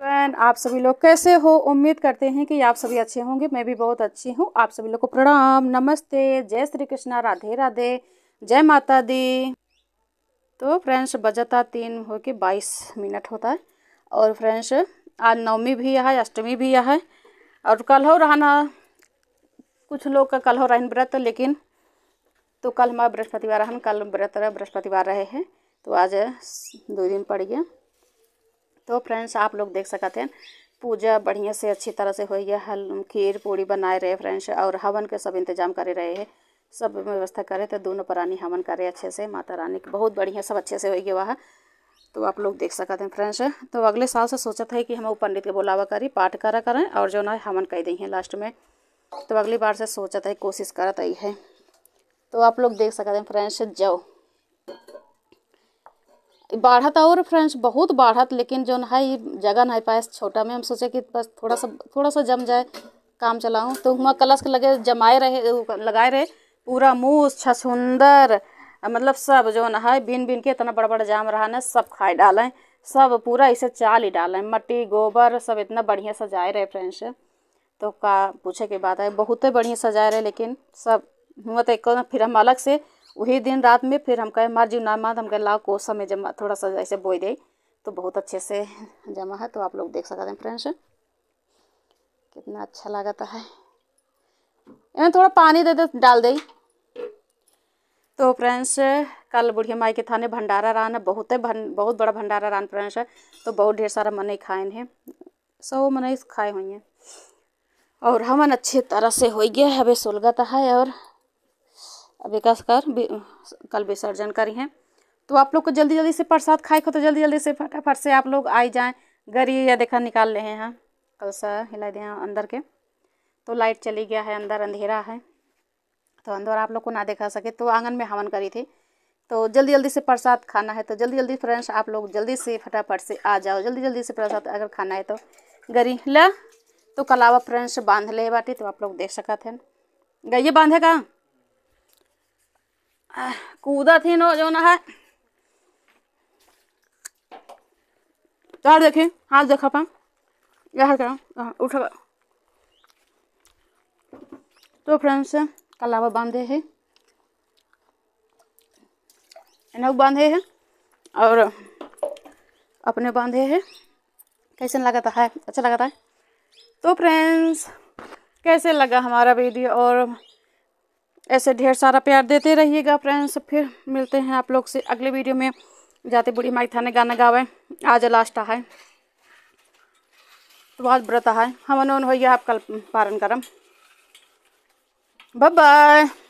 Friend आप सभी लोग कैसे हो उम्मीद करते हैं कि आप सभी अच्छे होंगे मैं भी बहुत अच्छी हूँ आप सभी लोग को प्रणाम नमस्ते जय श्री कृष्णा राधे राधे जय माता दी तो फ्रेंड्स बजता तीन हो के बाईस मिनट होता है और फ्रेंड्स आज नवमी भी है अष्टमी भी है और कल हो रहना कुछ लोग का कल हो रहन व्रत लेकिन तो कल हमारा बृहस्पतिवार कल व्रत बृहस्पतिवार रहे हैं तो आज दो दिन पड़ गया तो फ्रेंड्स आप लोग देख सकते हैं पूजा बढ़िया से अच्छी तरह से हुई है हल खीर पूड़ी बनाए रहे फ्रेंड्स और हवन के सब इंतजाम करे रहे हैं सब व्यवस्था करे तो दोनों प्राणी हवन करे अच्छे से माता रानी की बहुत बढ़िया सब अच्छे से होगी वहाँ तो आप लोग देख सकते हैं फ्रेंड्स तो अगले साल से सोचा था कि हम वो पंडित के बुलावा करी पाठ करा करें और जो ना हवन कह दी है लास्ट में तो अगली बार से सोचा था कोशिश करा आई है तो आप लोग देख सकते हैं फ्रेंड्स जाओ बाढ़त और फ्रेंड्स बहुत बाढ़त लेकिन जो है ये जगह नहीं पाए छोटा में हम सोचे कि बस थोड़ा सा थोड़ा सा जम जाए काम चलाऊँ तो हुआ कलश के लगे जमाए रहे लगाए रहे पूरा मूस अच्छा छछुंदर मतलब सब जो है बिन बिन के इतना बड़ा बड़ा जाम रहा ना सब खाए डालें सब पूरा इसे चाल ही डालें मट्टी गोबर सब इतना बढ़िया सजाए रहे फ्रेंड्स तो का पूछे के बात है बहुत बढ़िया सजाए रहे लेकिन सब हुआ तो एक फिर हम अलग से वही दिन रात में फिर हम कहे मार जीवनामाद हम कहे लाओ कोसा में जमा थोड़ा सा ऐसे बोई दे तो बहुत अच्छे से जमा है तो आप लोग देख सकते हैं फ्रेंड्स कितना अच्छा लगाता है इन्हें थोड़ा पानी दे दे डाल दे तो फ्रेंड्स कल बुढ़िया माई के थाने भंडारा रान है बहुत है भन, बहुत बड़ा भंडारा रान फ्रेंड्स है तो बहुत ढेर सारा मने खाए हैं सौ मन खाए हुई हैं और हमन अच्छे तरह से हो गया है अभी सुलगता है और विकास कर कल विसर्जन करी हैं तो आप लोग को जल्दी जल्दी से प्रसाद खाए को तो जल्दी जल्दी से फटाफट से आप लोग आई जाएँ गरी या देखा निकाल रहे हैं हाँ। कल सा हिला दें अंदर के तो लाइट चली गया है अंदर अंधेरा है तो अंदर आप लोग को ना देखा सके तो आंगन में हवन करी थी तो जल्दी जल्दी से प्रसाद खाना है तो जल्दी जल्दी फ्रेंड्स आप लोग जल्दी से फटाफट से आ जाओ जल्दी जल्दी से प्रसाद अगर खाना है तो गरी ला तो कलावा फ्रेंड्स बांध ले बाटी तो आप लोग देख सकते हैं गई बांधेगा कूदा ही नो जो ना है देखे हाथ देखा पा यार कर हाँ, उठा तो फ्रेंड्स कलावा बांधे है इन्हों बांधे है और अपने बांधे है कैसे लगाता है अच्छा लगाता है तो फ्रेंड्स कैसे लगा हमारा वीडियो और ऐसे ढेर सारा प्यार देते रहिएगा फ्रेंड्स फिर मिलते हैं आप लोग से अगले वीडियो में जाते बूढ़ी माई थाने गाना गावे आज लास्ट है तो बहुत व्रत है हम अनोन हो गया आप कल पारण करम बाय बाय